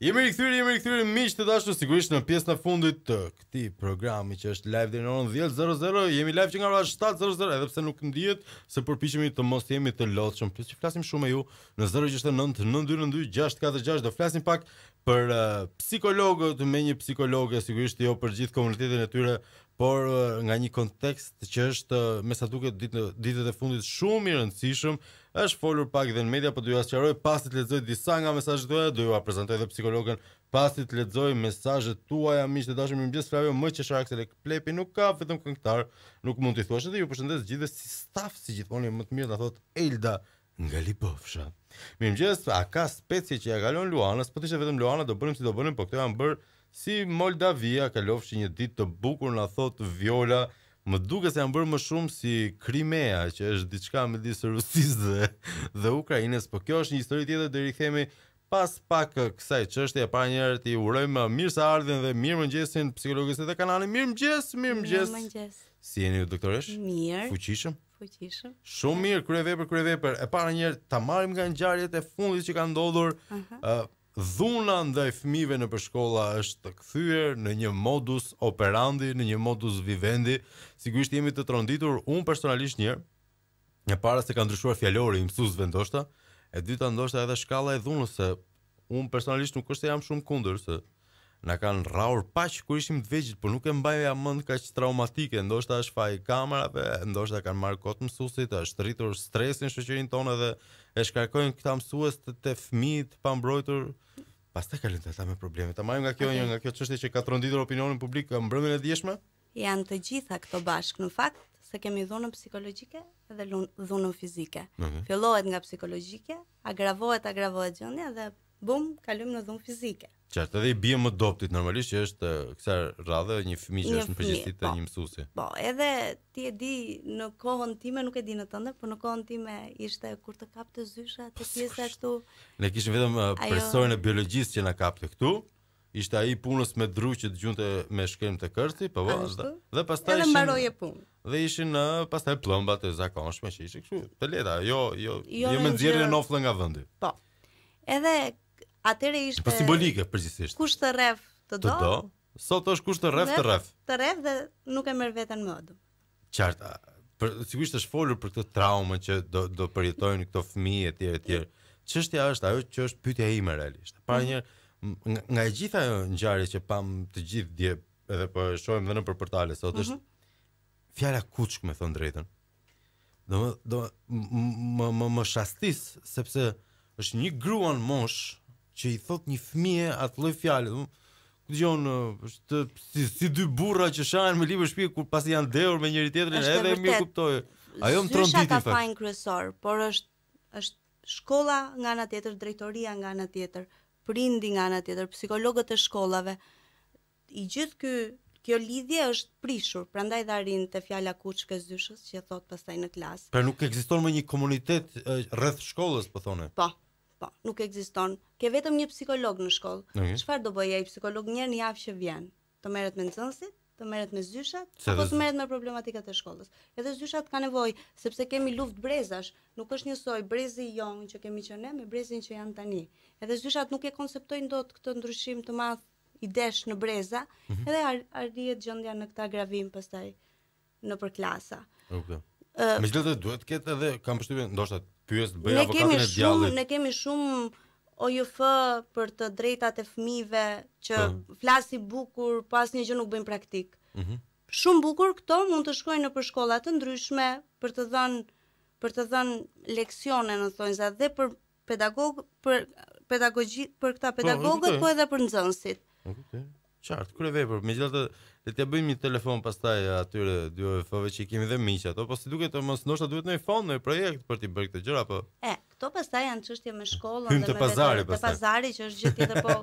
Jemi rikthyer, jemi rikthyer miq të dashur, sigurisht në pjesën e fundit të këtij programi që është live deri në orën 10:00. Jemi live që nga ora 7:00 edhe pse nuk ndihet se përpiqemi të mos jemi të lodhshëm, plus që flasim shumë me ju në 069 9226 6.46 do flasim pak për uh, psikologët me një psikologë sigurisht jo për gjithë komunitetin e tyre, por uh, nga një kontekst që është uh, duket ditë ditët e fundit shumë i rëndësishëm, është folur pak dhe në media, po do ju asqaroj pasi të lexoj disa nga mesazhet tuaja, do ju prezantoj edhe psikologën pasi të lexoj mesazhet tuaja, miq të dashur, mirëmëngjes Flavio, më që shark le plepi nuk ka vetëm këngëtar, nuk mund t'i thuash edhe ju përshëndes gjithë si staf si gjithmonë më të mirë ta thot Elda nga Lipofsha. Mirëmëngjes, a ka specie që ja galon Luanës, po të ishte vetëm Luana, do bënim si do bënim, po këto janë bër si Moldavia, kalofshi një ditë të bukur na thot Viola më duke se janë bërë më shumë si Krimea, që është diçka me disë Rusis dhe, dhe Ukrajines, po kjo është një histori tjetër dhe rikëthemi pas pak kësaj është e pa të i urojmë mirë sa ardhin dhe mirë më njësin psikologisë dhe kanali, mirë më gjes, mirë më gjes. Mirë më gjes. Si jeni ju doktoresh? Mirë. Fuqishëm? Fuqishëm. Shumë mirë, kërë e vepër, kërë e vepër, e para njerë, ta marim nga njarjet e fundit që ka ndodhur, uh -huh. uh, dhuna ndaj fëmijëve në përshkolla është të kthyer në një modus operandi, në një modus vivendi, sigurisht jemi të tronditur un personalisht një herë, e para se ka ndryshuar fjalori i mësuesve ndoshta, e dyta ndoshta edhe shkalla e dhunës se un personalisht nuk është se jam shumë kundër se na kanë rraur paq kur ishim të vegjël, por nuk e mbajmë mend kaq traumatike, ndoshta është faji kamerave, ndoshta kanë marrë kot mësuesit, është rritur stresin shoqërinë tonë edhe e shkarkojnë këta mësues të, të fëmijë të pambrojtur. Pastaj kanë lënë ata me probleme. Ta marrim nga kjo një nga kjo çështje që ka tronditur opinionin publik në mbrëmjen e djeshme? Janë të gjitha këto bashk në fakt se kemi dhunën psikologjike dhe dhunën fizike. mm -hmm. nga psikologjike, agravohet, agravohet gjendja dhe bum, kalojmë në dhunë fizike. Qartë, edhe i bie më doptit normalisht që është kësa rradhë, një fëmijë që është në përgjithësi te po. një mësuesi. Po, edhe ti e di në kohën time nuk e di në tënde, por në kohën time ishte kur të kapte zysha të po, pjesa këtu. Ne kishim vetëm profesorin e biologjisë që na kapte këtu. Ishte ai punës me dru që dëgjonte me shkrim të kërthi, po po. Dhe, dhe pastaj ishin. Edhe mbaroi e punën. Dhe ishin në pastaj plumba të zakonshme që ishin kështu. Të leta, jo, jo, jo, jo me nxjerrjen ofllë nga vendi. Po. Edhe Atëre ishte po simbolike përgjithsisht. Kush të rreth të do? do. Sot është kush të rreth të rreth Të rreth dhe nuk e merr veten më. Qartë. Për sigurisht është folur për këtë traumë që do do përjetojnë këto fëmijë etj etj. Çështja është ajo që është pyetja ime realisht. Para mhm. një nga e gjitha ngjarje që pam të gjithë dje edhe po e shohim edhe nëpër portale sot është mhm. fjala kuçk me thon drejtën. Do do më më shastis sepse është një grua në moshë që i thot një fëmije atë lloj fjalë, domun dëgjon është si, si dy burra që shahen me libër shtëpi kur pasi janë dhëur me njëri tjetrin, edhe e mirë kuptoj. Ajo më tronditi ditë. Është ka fajin kryesor, por është është shkolla nga ana tjetër, drejtoria nga ana tjetër, prindi nga ana tjetër, psikologët e shkollave. I gjithë ky Kjo lidhje është prishur, prandaj dhe arrin te fjala kuçke zyshës që thot pastaj në klasë. Pra nuk ekziston më një komunitet rreth shkollës, po thonë. Po, Po, nuk ekziston. Ke vetëm një psikolog në shkollë. Çfarë okay. do bëj ai psikolog një herë në javë që vjen? Të merret me nxënësit, të merret me zyshat, apo të merret me problematikat e shkollës. Edhe zyshat kanë nevojë, sepse kemi luftë brezash, nuk është njësoj brezi i jon që kemi që ne me brezin që janë tani. Edhe zyshat nuk e konceptojnë dot këtë ndryshim të madh i desh në breza, mm -hmm. edhe ardhiet gjendja në këtë gravim pastaj në për klasa. Okay. Me gjithë të duhet këtë edhe, kam përshtypje, ndoshtë të pyës të bëjë avokatën e djallit. Ne kemi shumë OJF për të drejtat e fëmive që hmm. Po. flasi bukur, pas një gjë nuk bëjnë praktikë. Hmm. Shumë bukur këto mund të shkojnë në përshkolla të ndryshme për të dhënë për të dhënë leksione në thonjza dhe për pedagog për pedagogji për këta po, pedagogët po edhe për nxënësit. Okay. Qartë, kur e vepër, me gjithë të të bëjmë një telefon pas taj atyre dy OFO-ve që i kemi dhe miqa, ato, po si duke të mos nështë duhet në i fond, në i projekt për t'i bërë këtë gjëra, po... E, këto pas taj janë qështje me shkollën dhe me vetër, të pazari që është gjithë tjetë, po...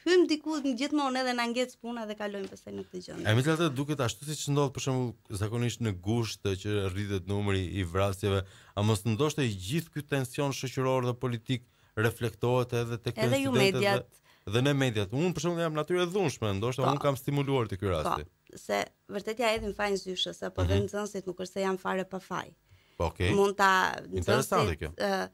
Hym diku në gjithmonë edhe na ngjec puna dhe kalojmë pastaj në këtë gjendje. Ai më thotë duket ashtu siç ndodh për shembull zakonisht në gusht që rritet numri i vrasjeve, a mos ndoshta i gjithë këtë tension shoqëror dhe politik reflektohet edhe tek këto studentë. Edhe ju mediat, dhe në mediat. Unë për shembull jam natyrë dhunshme, ndoshta po. unë kam stimuluar ti ky rasti. Po, se vërtet ja hedhin fajin zyshës apo mm -hmm. nxënësit nuk është se jam fare pa faj. Po, okay. Mund ta interesante kjo. Uh,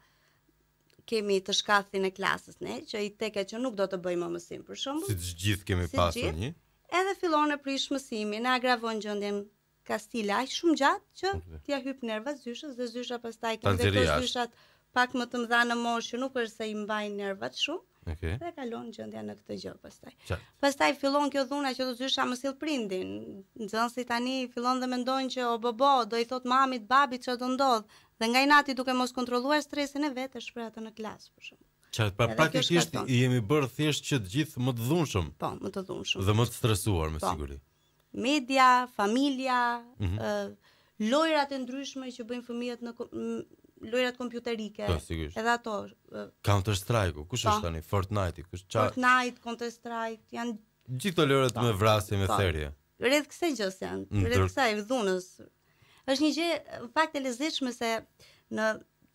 kemi të shkathin e klasës ne, që i teka që nuk do të bëjmë më mësim, për shumë. Si të gjithë kemi si pasur një. Edhe fillon e prish mësimin, e agravon gjëndin kastile, aqë shumë gjatë që tja hypë nerva zyshës dhe zysha pas taj kemi dhe këtë zyshat pak më të mdha në moshë, nuk është se i mbajnë të shumë. Okej. Okay. Dhe kalon gjendja në këtë gjë pastaj. Pastaj fillon kjo dhuna që do zysha më sill prindin. Nxënësi tani fillon dhe mendojnë që o bobo do i thot mamit, babit çfarë do ndodh. Dhe nga inati duke mos kontrolluar stresin e vet e shpreh atë në klasë për shemb. Qartë, pra praktikisht i jemi bërë thjesht që të gjithë më të dhunshëm. Po, më të dhunshëm. Dhe më të stresuar me po. siguri. Media, familja, mm -hmm. uh, lojrat e ndryshme që bëjnë fëmijët në lojrat kompjuterike. Po sigurisht. Edhe ato Counter Strike, kush po. është tani? Fortnite, kush çfarë? Fortnite, Counter Strike, janë gjithë lojrat po, me vrasje me therrje. Po. Rreth kësaj gjë janë, mm, rreth kësaj dhunës. Është një gjë fakt e lezetshme se në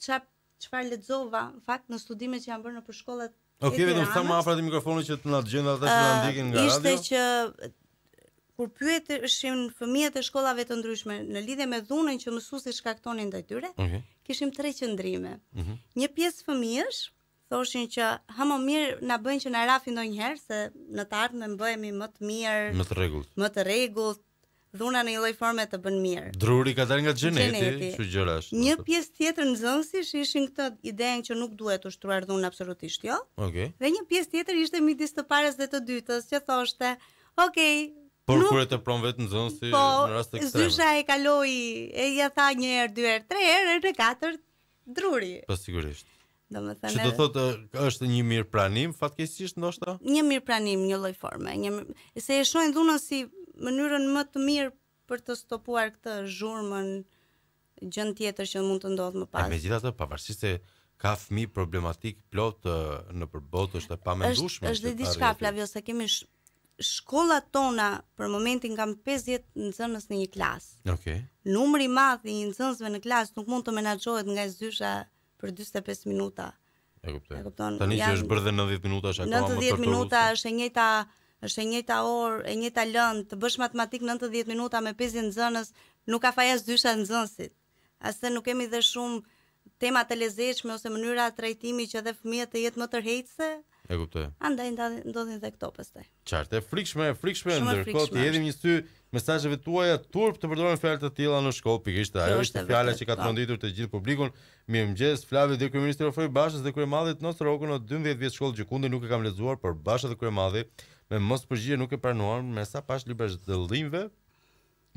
ça çfarë lexova, në fakt në studimet që janë bërë në për shkollat Ok, vetëm sa më afër i mikrofonit që të na dëgjojnë ata që na ndiqin nga radio. Ishte që kur pyetëshim fëmijët e shkollave të ndryshme në lidhje me dhunën që mësuesit shkaktonin ndaj tyre, okay. Mhm. kishim tre qendrime. Mm -hmm. Një pjesë fëmijësh thoshin që ha më mirë na bën që na rafin ndonjëherë se në të ardhmen bëhemi më të mirë. Më të rregullt. Më të rregullt dhuna në një lloj forme të bën mirë. Druri ka dalë nga xheneti, kështu gjëra është. Një pjesë tjetër nxënësish ishin këtë iden që nuk duhet ushtruar dhunën absolutisht, jo? Okej. Okay. Dhe një pjesë tjetër ishte midis të parës dhe të dytës, që thoshte, "Okej, okay, Por nuk... kur e të pron vetë në zonë si po, në rast Po, Zysha e kaloi, e ja tha një herë, dy herë, tre herë, në katër druri. Po sigurisht. Domethënë. Çi do thotë është një mirë pranim, fatkeqësisht ndoshta? Një mirë pranim një lloj forme, një se e shohin dhunën si mënyrën më të mirë për të stopuar këtë zhurmën gjën tjetër që mund të ndodhë më pas. Megjithatë, pavarësisht se ka fëmi problematik plot në përbotë, është e pamendushme. Është është diçka Flavio se kemi shkollat tona për momentin kam 50 nxënës në një klasë. Okej. Okay. Numri i madh i nxënësve në klasë nuk mund të menaxhohet nga zyrsha për 45 minuta. E kuptoj. E kupton. Tani që është bërë 90 minuta është akoma më tortuos. 90 minuta është e njëjta është e njëjta orë, e njëjta lëndë, të bësh matematik 90 minuta me 50 nxënës nuk ka faja zyrsha nxënësit. Asë nuk kemi dhe shumë tema të lezeqme ose mënyra të rejtimi që dhe fëmijët të jetë më tërhejtëse, E kuptoj. Andaj ndodhin edhe këto pastaj. Qartë, frikshme, frikshme ndërkohë ti jemi një sy mesazheve tuaja turp të përdorën fjalë të tilla në shkoll pikërisht ajo është fjala që ka tronditur po. të gjithë publikun. Mirëmëngjes, Flavi dhe kryeministri ofroi bashës dhe kryemadhit Nos Roku në 12 vjet shkollë që kundë nuk e kam lexuar, por bashës dhe kryemadhi me mos përgjigje nuk e pranuan me sa pash libra dëllimve.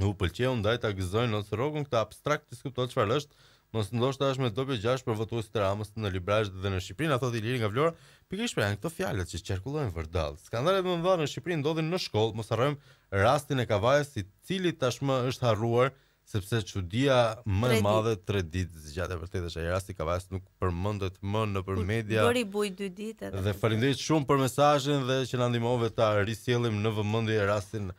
Nuk pëlqeu ndaj ta gëzojnë Nos Rokun këtë abstrakt diskuton çfarë është mos ndoshta është me dobë gjash për votuesit të Ramës në Librazh dhe në Shqipëri, ato thotë Iliri nga Vlora, pikërisht pra janë këto fjalët që qarkullojnë vërdall. Skandalet më vonë në Shqipëri ndodhin në shkollë, mos harrojmë rastin e Kavajës, i cili tashmë është harruar sepse çudia më e madhe 3 ditë zgjat e vërtetë është ai rasti Kavajës nuk përmendet më nëpër media. Bëri buj 2 ditë Dhe falendit shumë për mesazhin dhe që na ndihmove ta risjellim në vëmendje rastin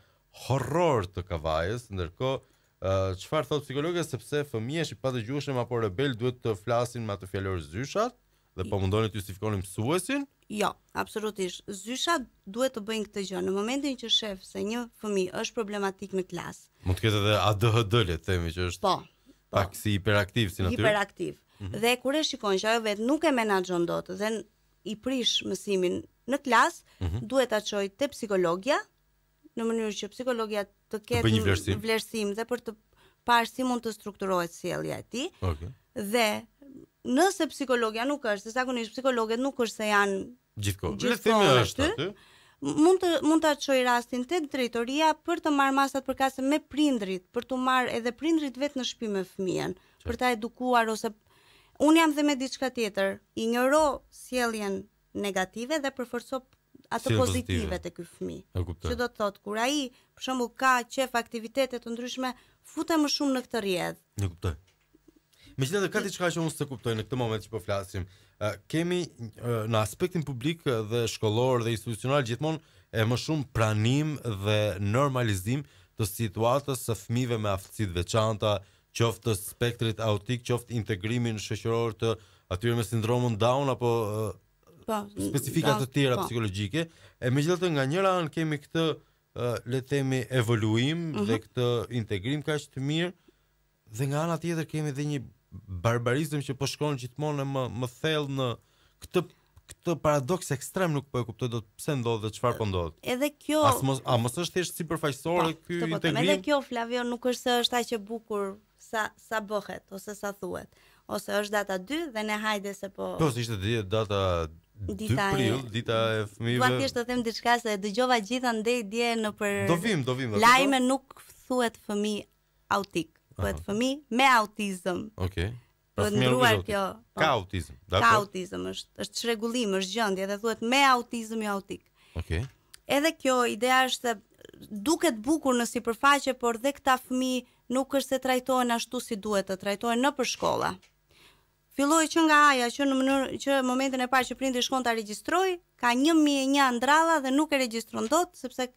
horror të Kavajës, ndërkohë çfarë thotë thot psikologja sepse fëmijë është i padëgjueshëm apo rebel duhet të flasin me atë fjalor zyshat dhe po mundoni të justifikoni mësuesin? Jo, absolutisht. Zyshat duhet të bëjnë këtë gjë në momentin që shef se një fëmijë është problematik në klasë. Mund të ketë edhe ADHD, le të themi që është. Po. po pak si hiperaktiv si natyrë. Hiperaktiv. Mm -hmm. Dhe kur e shikon që ajo vet nuk e menaxhon dot dhe i prish mësimin në klasë, mm -hmm. duhet ta çojë te psikologja, në mënyrë që psikologja të ketë një vlerësim. vlerësim dhe për të parë si mund të strukturohet sjellja e ti. Okej. Okay. Dhe nëse psikologja nuk është, zakonisht psikologët nuk është se janë gjithkohë. është aty. mund të mund ta çoj rastin tek drejtoria për të marr masat për me prindrit, për të marr edhe prindrit vetë në shtëpi me fëmijën, për ta edukuar ose un jam dhe me diçka tjetër. Injoro sjelljen negative dhe përforco ato Qire pozitive, të ky fëmijë. Që do të thot kur ai për shembull ka qef aktivitete të ndryshme, futet më shumë në këtë rrjedh. E kuptoj. Me gjithë dhe ka diçka që unë së kuptoj në këtë moment që po flasim, uh, kemi uh, në aspektin publik dhe shkollor dhe institucional gjithmonë e më shumë pranim dhe normalizim të situatës së fmive me aftësit veçanta, qoftë të spektrit autik, qoftë integrimin shoqëror të atyre me sindromën down, apo uh, Po, specifika të tjera po. psikologjike. E me gjithë të nga njëra anë kemi këtë uh, letemi evoluim uh -huh. dhe mhm. këtë integrim ka të mirë dhe nga anë tjetër kemi dhe një barbarizm që po shkon që të monë më, më thellë në këtë Këtë paradoks ekstrem nuk po e kuptoj dot pse ndodh dhe çfarë po ndodh. Edhe kjo As mos a mos është thjesht sipërfaqësore po, ky integrim. Edhe kjo Flavio nuk është se është aq e bukur sa sa bëhet ose sa thuhet. Ose është data 2 dhe ne hajde se po. Po, ishte data Dita e prill, dita e fëmijëve. Dua thjesht të them diçka se e dëgjova gjithandaj dje në për Do vim, do vim. Lajme nuk thuhet fëmijë autik, thuhet fëmijë me autizëm. Okej. Okay. Po pra ndruar kjo. Ka autizëm. Dakor. Ka autizëm është, është çrregullim, është gjendje dhe thuhet me autizëm jo autik. Okej. Okay. Edhe kjo ideja është duket bukur në sipërfaqe, por dhe këta fëmijë nuk është se trajtohen ashtu si duhet të trajtohen në për shkolla. Filloi që nga aja që në mënyrë që në momentin e parë që prindi shkon ta regjistroi, ka 1001 ndralla dhe nuk e regjistron dot sepse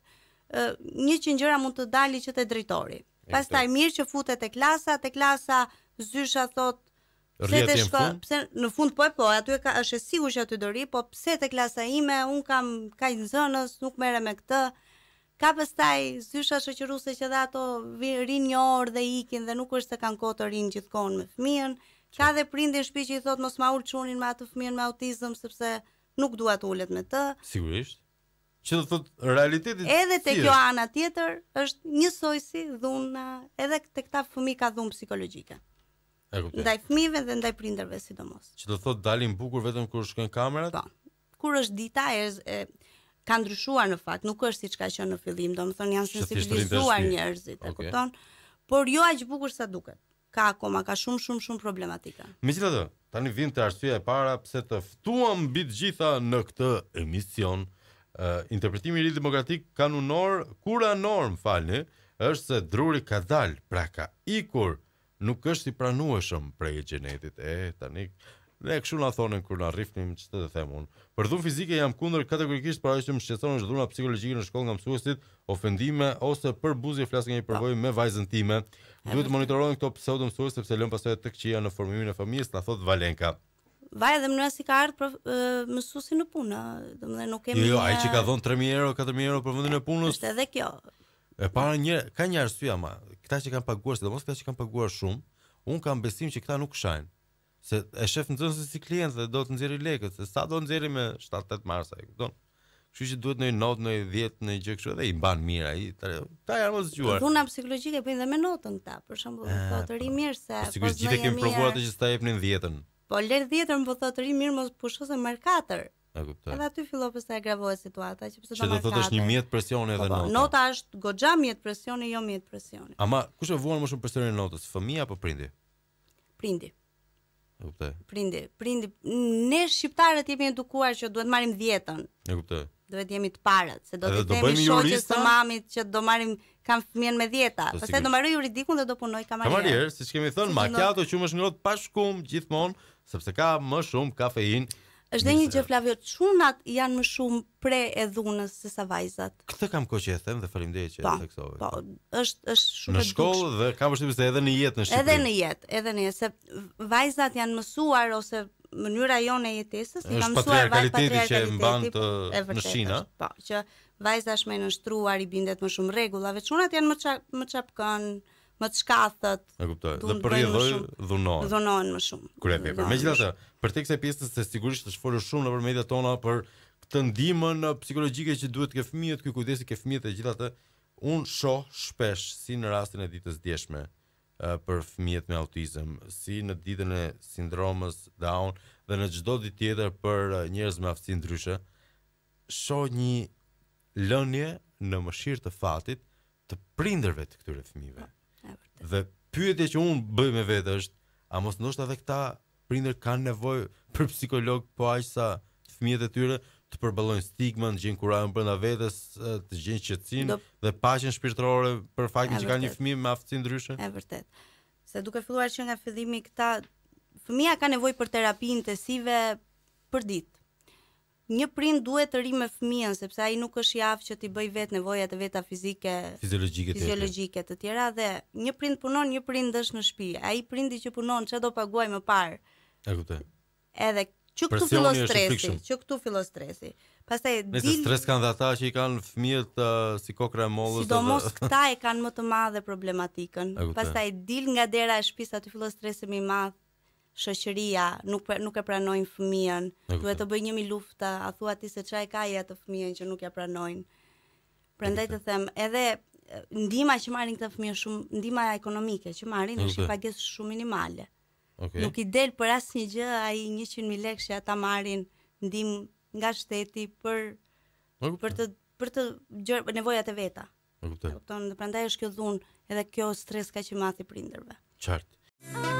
një uh, gjëra mund të dalin që te drejtori. Pastaj mirë që futet te klasa, te klasa zysha thot pse shko, pse në fund po e po, aty ka është e sigurt që aty do ri, po pse te klasa ime un kam kaq nxënës, nuk merrem me këtë. Ka pastaj zysha shoqëruese që dha ato rin një orë dhe ikin dhe nuk është se kanë kohë të rin gjithkohon me fëmijën. Ka dhe prindin shpi që i thot mos ma ullë qunin me atë fëmijën me autizm, sepse nuk dua të ullet me të. Sigurisht. Që do thot realitetit... Edhe të kjo ana tjetër është një sojsi dhuna, edhe të këta fëmi ka dhunë psikologjike. E kuptoj. Ndaj fëmijëve dhe ndaj prindërve sidomos. Që do thot dalin bukur vetëm kur shkojnë kamerat? Po. Kur është dita e, e ka ndryshuar në fakt, nuk është siç ka qenë në fillim, domethënë janë sensibilizuar njerëzit, e kupton? Por jo aq bukur sa duket ka akoma ka shumë shumë shumë problematika. Megjithatë, tani vjen te arsyeja e para pse të ftuam mbi të gjitha në këtë emision. Uh, interpretimi i ri demokratik kanunor, kura norm, falni, është se druri ka dal, pra ka ikur, nuk është i pranueshëm prej gjenetit. E, tani, Ne kështu na thonin kur na rrifnim ç'të të them un. Për dhun fizike jam kundër kategorikisht para që më shqetëson është dhuna psikologjike në shkollë nga mësuesit, ofendime ose për buzë flas nga një përvojë me vajzën time. Duhet të monitorojmë këto pseudo mësues sepse lën pasojë të këqija në formimin e familjes, na thot Valenka. Vaj edhe mënyra si ka ardhur mësuesi në punë, domethënë nuk kemi. Jo, jo ai që ka dhënë 3000 euro, 4000 euro për vendin e punës. Është edhe kjo. E para një ka një arsye ama, këta që kanë paguar, sidomos këta që kanë paguar shumë, un kam besim që këta nuk shajnë. Se e shef në zonë se si klient dhe do të nëzjeri lekët, se sa do nëzjeri me 7-8 marsa, e këtonë. Kështu që duhet në i notë, në i djetë, në i gjë kështu dhe i banë mira, po i të rejë, ta e armozë gjuarë. Runa psikologike përnë dhe me notën ta, për shumë, eh, po të të rrimë mirë se... Për sikurisht gjithë e kemë provuar po, po të që së ta e në djetën. Po, lërë djetën për të të rrimë mirë mos përshu se mërë katër. E kuptoj. Edhe aty fillo pse e gravohet situata, që pse do të marrë. thotë është një mjet presioni edhe nota. Nota është goxha mjet presioni, jo mjet presioni. Ama kush e vuan më shumë presioni e notës, fëmia apo prindi? Prindi kuptoj. Prindi, prindi, ne shqiptarët jemi edukuar që duhet marrim dietën. E kuptoj. Duhet jemi të parët, se do të themi shoqës së mamit që do marrim kam fëmijën me dieta. Po, Pastaj do marrë juridikun dhe do punoj kam arritur. Kamarier, siç kemi thënë, makiato që më shnorot pa shkum gjithmonë, sepse ka më shumë kafeinë Është një gjë Flavio, çunat janë më shumë pre e dhunës se sa vajzat. Këtë kam kohë që e them dhe faleminderit që e po, theksove. Po, është është shumë në shkollë dhe kam vështirësi se edhe në jetë në Shqipëri. Edhe në jetë, edhe në jetë se vajzat janë mësuar ose mënyra jonë e jetesës, i kam mësuar vajzat që mban të po, në Shina. Po, që vajza është më nështruar, i bindet më shumë rregullave. Çunat janë më çap më çapkën. Ëh, më të shkathët. E kuptoj. Dhe për rrjedhën dhunon. Dhunon më shumë. Kur e pepër. Megjithatë, për tek kësaj pjesës se sigurisht të shfolur shumë nëpër mediat tona për këtë ndihmën uh, psikologjike që duhet të ke fëmijët, ky kujdesi ke fëmijët e gjithatë, un shoh shpesh si në rastin e ditës djeshme uh, për fëmijët me autizëm, si në ditën e sindromës Down dhe në çdo ditë tjetër për uh, njerëz me aftësi ndryshe, shoh një lënie në mëshirë të fatit të prindërve të këtyre fëmijëve. Dhe pyetja që unë bëj me vetë është, a mos ndoshta edhe këta prindër kanë nevojë për psikolog, po aq sa fëmijët e tyre të përballojnë stigmën, të gjejnë kurajën brenda vetes, të gjejnë qetësinë dhe paqen shpirtërore për faktin që kanë një fëmijë me aftësi ndryshe. Është vërtet. Se duke filluar që nga fillimi këta fëmia ka nevojë për terapi intensive për ditë një prind duhet të rrimë me fëmijën sepse ai nuk është i aftë që t'i bëj vetë nevojat e veta fizike, fiziologjike, fiziologjike të tjera dhe një prind punon, një prind është në shtëpi. Ai prindi që punon, çfarë do paguaj më parë? E kuptoj. Edhe që këtu fillon stresi, që këtu fillon stresi. Pastaj dil Nëse stres kanë dhe ata që i kanë fëmijët uh, si kokra e mollës. Sidomos dhe... këta e kanë më të madhe problematikën. Pastaj dil nga dera e shtëpisë aty fillon stresi më i madh, shoqëria nuk pra-, nuk e pranojnë fëmijën. Duhet të bëj njëmi luftë, a thua ti se çfarë ka ja të fëmijën që nuk ja pranojnë. Prandaj të them, edhe ndihma që marrin këta fëmijë shumë ndihma ekonomike që marrin është pagesë shumë minimale. Okay. Nuk i del për asnjë gjë ai 100 mijë lekë që ata marrin ndihmë nga shteti për okay. për të për të nevojat e veta. E kuptoj. prandaj është kjo dhun, edhe kjo stres ka që mathi prindërve. Qartë.